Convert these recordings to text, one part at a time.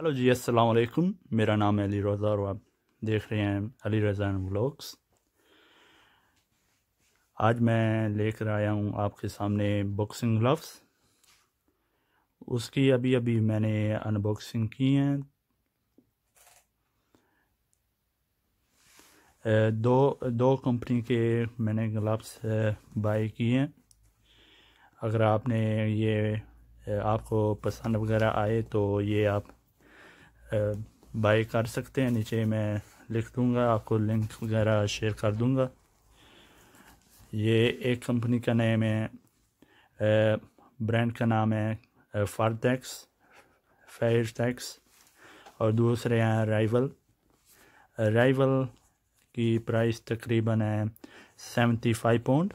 hello जी अस्सलाम वालेकुम मेरा नाम है अली रज़ा और आप देख रहे हैं अली रज़ा व्लॉग्स आज मैं लेकर आया हूँ आपके सामने बॉक्सिंग ग्लव्स उसकी अभी अभी मैंने अनबॉक्सिंग की है दो दो कंपनी के मैंने ग्लव्स बाई किए हैं अगर आपने ये आपको पसंद वगैरह आए तो ये आप बाई कर सकते हैं नीचे मैं लिख दूंगा आपको लिंक वगैरह शेयर कर दूंगा ये एक कंपनी का नेम है ब्रांड का नाम है फारटैक्स फेयर टैक्स और दूसरे हैं राइवल राइवल की प्राइस तकरीबन है सेवेंटी फाइव पाउंड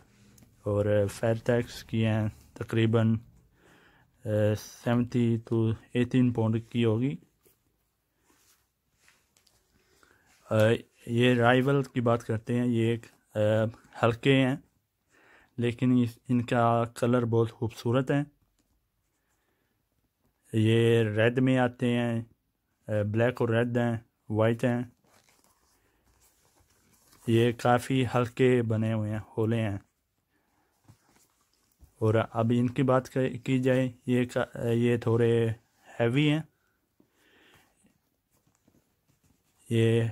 और फेयर टैक्स की हैं तकरीबन सेवेंटी टू एटीन पाउंड की होगी ये राइवल की बात करते हैं ये एक हल्के हैं लेकिन इनका कलर बहुत खूबसूरत है ये रेड में आते हैं ब्लैक और रेड हैं वाइट हैं ये काफ़ी हल्के बने हुए हैं होले हैं और अब इनकी बात की जाए ये ये थोड़े हैवी हैं ये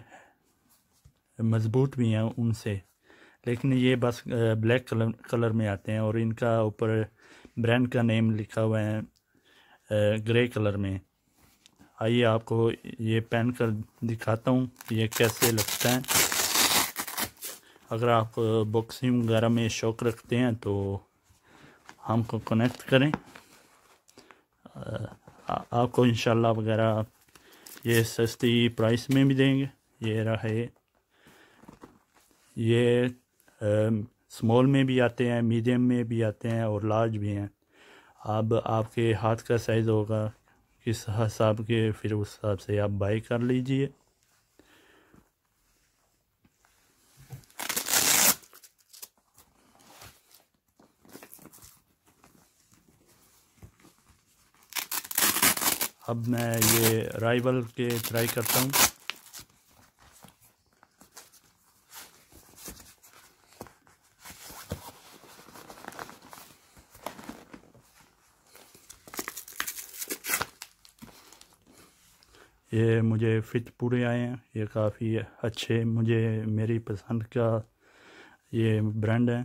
मज़बूत भी हैं उनसे लेकिन ये बस ब्लैक कलर कलर में आते हैं और इनका ऊपर ब्रांड का नेम लिखा हुआ है ग्रे कलर में आइए आपको ये पहन कर दिखाता हूँ कि ये कैसे लगता है अगर आप बॉक्सिंग वगैरह में शौक रखते हैं तो हमको कनेक्ट करें आपको इंशाल्लाह वगैरह ये सस्ती प्राइस में भी देंगे ये रहा है ये स्मॉल में भी आते हैं मीडियम में भी आते हैं और लार्ज भी हैं अब आपके हाथ का साइज़ होगा किस हिसाब के फिर उस हिसाब से आप बाई कर लीजिए अब मैं ये राइवल के ट्राई करता हूँ ये मुझे फिट पूरे आए हैं ये काफ़ी अच्छे मुझे मेरी पसंद का ये ब्रांड है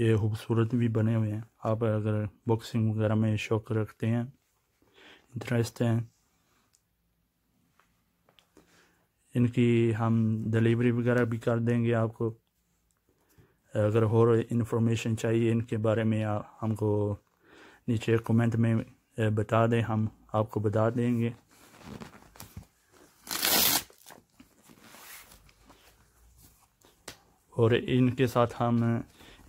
ये खूबसूरत भी बने हुए हैं आप अगर बॉक्सिंग वगैरह में शौक रखते हैं इंटरेस्ट हैं इनकी हम डिलीवरी वगैरह भी कर देंगे आपको अगर और इन्फॉर्मेशन चाहिए इनके बारे में हमको नीचे कमेंट में बता दें हम आपको बता देंगे और इनके साथ हम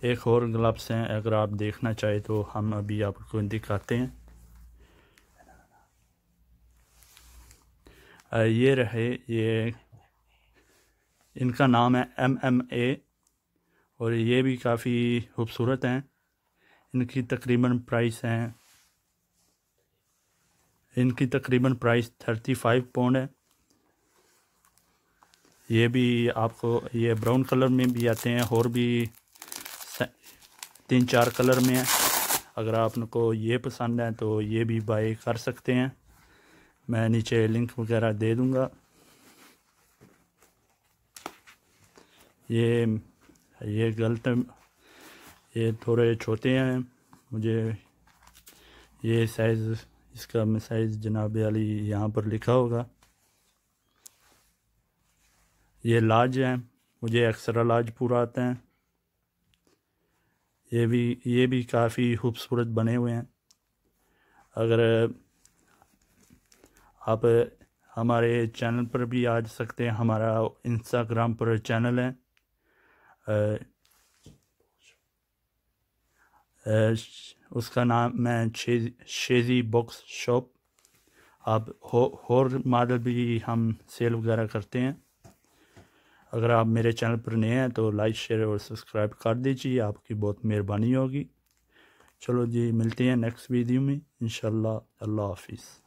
एक और ग्लब्स हैं अगर आप देखना चाहें तो हम अभी आपको दिखाते हैं ये रहे ये इनका नाम है एम एम ए और ये भी काफ़ी खूबसूरत हैं इनकी तकरीबन प्राइस हैं इनकी तकरीबन प्राइस थर्टी फाइव पौंड है ये भी आपको ये ब्राउन कलर में भी आते हैं और भी तीन चार कलर में है अगर आपको ये पसंद है तो ये भी बाई कर सकते हैं मैं नीचे लिंक वगैरह दे दूँगा ये ये गलत ये थोड़े छोटे हैं मुझे ये साइज़ इसका मिसाइज जनाब अली यहाँ पर लिखा होगा ये लाज है मुझे अक्सर लाज पूरा आते हैं ये भी ये भी काफ़ी खूबसूरत बने हुए हैं अगर आप हमारे चैनल पर भी आ सकते हैं हमारा इंस्टाग्राम पर चैनल है आ, आ, उसका नाम है शेजी, शेजी बुक्स शॉप आप हो और मॉडल भी हम सेल वगैरह करते हैं अगर आप मेरे चैनल पर नए हैं तो लाइक शेयर और सब्सक्राइब कर दीजिए आपकी बहुत मेहरबानी होगी चलो जी मिलते हैं नेक्स्ट वीडियो में इंशाल्लाह अल्लाह हाफिज़